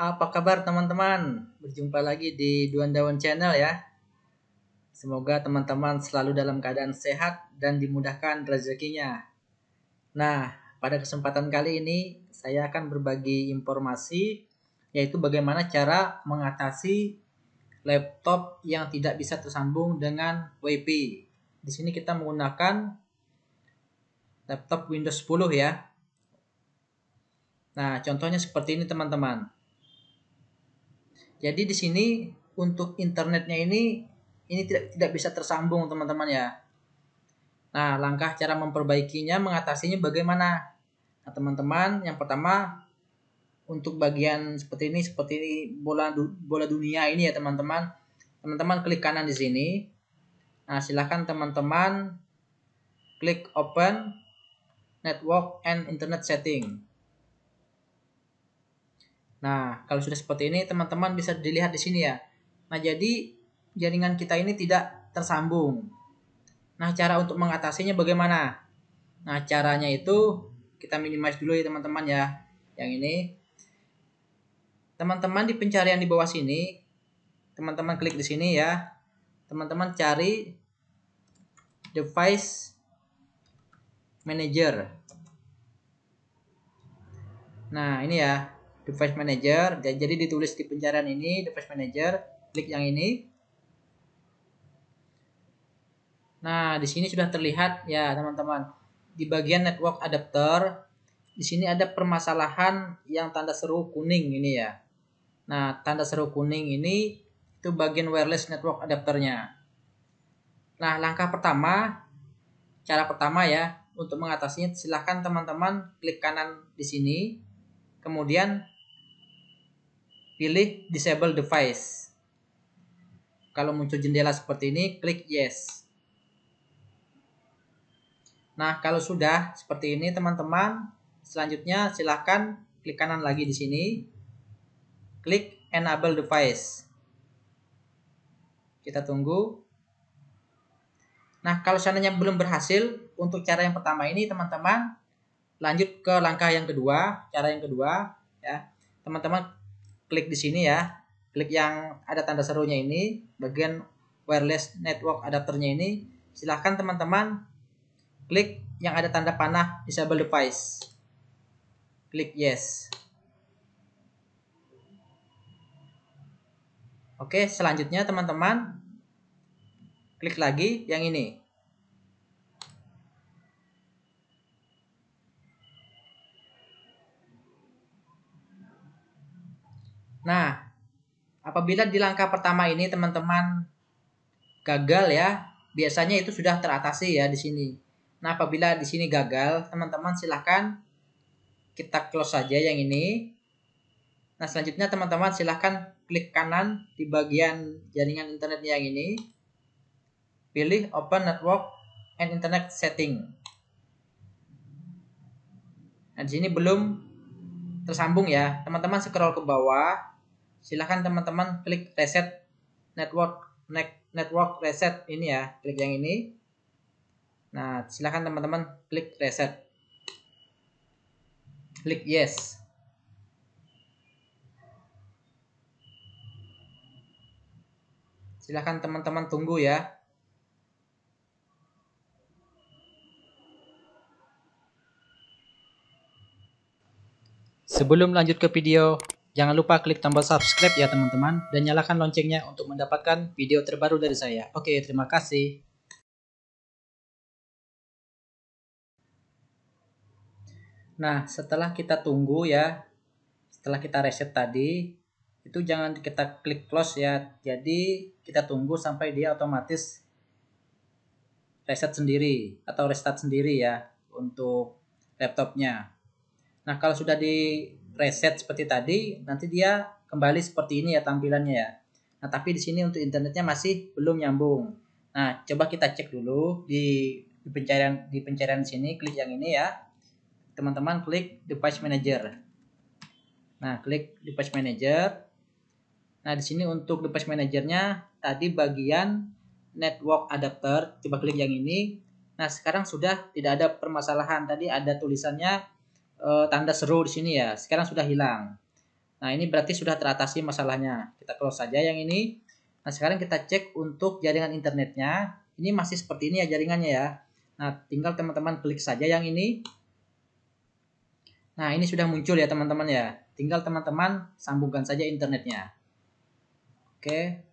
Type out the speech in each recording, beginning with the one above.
Apa kabar teman-teman? Berjumpa lagi di Duan Dawan Channel ya. Semoga teman-teman selalu dalam keadaan sehat dan dimudahkan rezekinya. Nah, pada kesempatan kali ini saya akan berbagi informasi yaitu bagaimana cara mengatasi laptop yang tidak bisa tersambung dengan WiFi. Di sini kita menggunakan laptop Windows 10 ya. Nah, contohnya seperti ini teman-teman. Jadi di sini untuk internetnya ini ini tidak tidak bisa tersambung teman-teman ya. Nah, langkah cara memperbaikinya mengatasinya bagaimana? Nah, teman-teman, yang pertama untuk bagian seperti ini seperti ini bola bola dunia ini ya teman-teman. Teman-teman klik kanan di sini. Nah, silahkan teman-teman klik open network and internet setting. Nah, kalau sudah seperti ini teman-teman bisa dilihat di sini ya. Nah, jadi jaringan kita ini tidak tersambung. Nah, cara untuk mengatasinya bagaimana? Nah, caranya itu kita minimize dulu ya teman-teman ya. Yang ini teman-teman di pencarian di bawah sini, teman-teman klik di sini ya. Teman-teman cari device manager. Nah, ini ya device manager dan jadi ditulis di pencarian ini device manager klik yang ini nah di sini sudah terlihat ya teman-teman di bagian network adapter di sini ada permasalahan yang tanda seru kuning ini ya nah tanda seru kuning ini itu bagian wireless network adapternya nah langkah pertama cara pertama ya untuk mengatasinya silahkan teman-teman klik kanan di sini kemudian pilih disable device. Kalau muncul jendela seperti ini, klik yes. Nah, kalau sudah seperti ini teman-teman, selanjutnya silahkan klik kanan lagi di sini. Klik enable device. Kita tunggu. Nah, kalau seandainya belum berhasil, untuk cara yang pertama ini teman-teman, lanjut ke langkah yang kedua. Cara yang kedua, ya teman-teman klik di sini ya klik yang ada tanda serunya ini bagian wireless network adapternya ini silahkan teman-teman klik yang ada tanda panah disable device klik yes oke selanjutnya teman-teman klik lagi yang ini Nah, apabila di langkah pertama ini teman-teman gagal ya, biasanya itu sudah teratasi ya di sini. Nah, apabila di sini gagal, teman-teman silahkan kita close saja yang ini. Nah, selanjutnya teman-teman silahkan klik kanan di bagian jaringan internet yang ini. Pilih Open Network and Internet Setting. Nah, di sini belum tersambung ya. Teman-teman scroll ke bawah, silahkan teman-teman klik reset network network reset ini ya klik yang ini nah silahkan teman-teman klik reset klik yes silahkan teman-teman tunggu ya Sebelum lanjut ke video, Jangan lupa klik tombol subscribe ya teman-teman dan nyalakan loncengnya untuk mendapatkan video terbaru dari saya. Oke, terima kasih. Nah, setelah kita tunggu ya, setelah kita reset tadi, itu jangan kita klik close ya. Jadi, kita tunggu sampai dia otomatis reset sendiri atau restart sendiri ya untuk laptopnya. Nah, kalau sudah di reset seperti tadi nanti dia kembali seperti ini ya tampilannya ya nah tapi di sini untuk internetnya masih belum nyambung nah coba kita cek dulu di, di pencarian di pencarian sini klik yang ini ya teman-teman klik device manager nah klik device manager nah di sini untuk device manajernya tadi bagian network adapter coba klik yang ini nah sekarang sudah tidak ada permasalahan tadi ada tulisannya uh, tanda seru di sini ya. Sekarang sudah hilang. Nah, ini berarti sudah teratasi masalahnya. Kita close saja yang ini. Nah, sekarang kita cek untuk jaringan internetnya. Ini masih seperti ini ya jaringannya ya. Nah, tinggal teman-teman klik saja yang ini. Nah, ini sudah muncul ya teman-teman ya. Tinggal teman-teman sambungkan saja internetnya. Oke.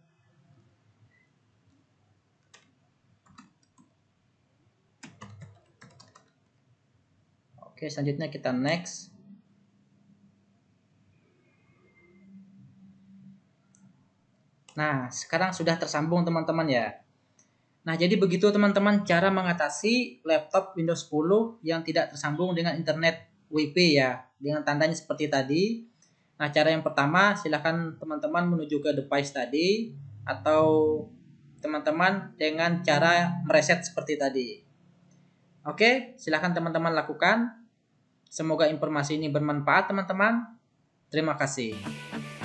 Oke, selanjutnya kita next. Nah, sekarang sudah tersambung teman-teman ya. Nah, jadi begitu teman-teman cara mengatasi laptop Windows 10 yang tidak tersambung dengan internet WiFi ya, dengan tandanya seperti tadi. Nah, cara yang pertama silahkan teman-teman menuju ke device tadi atau teman-teman dengan cara mereset seperti tadi. Oke, silahkan teman-teman lakukan. Semoga informasi ini bermanfaat teman-teman. Terima kasih.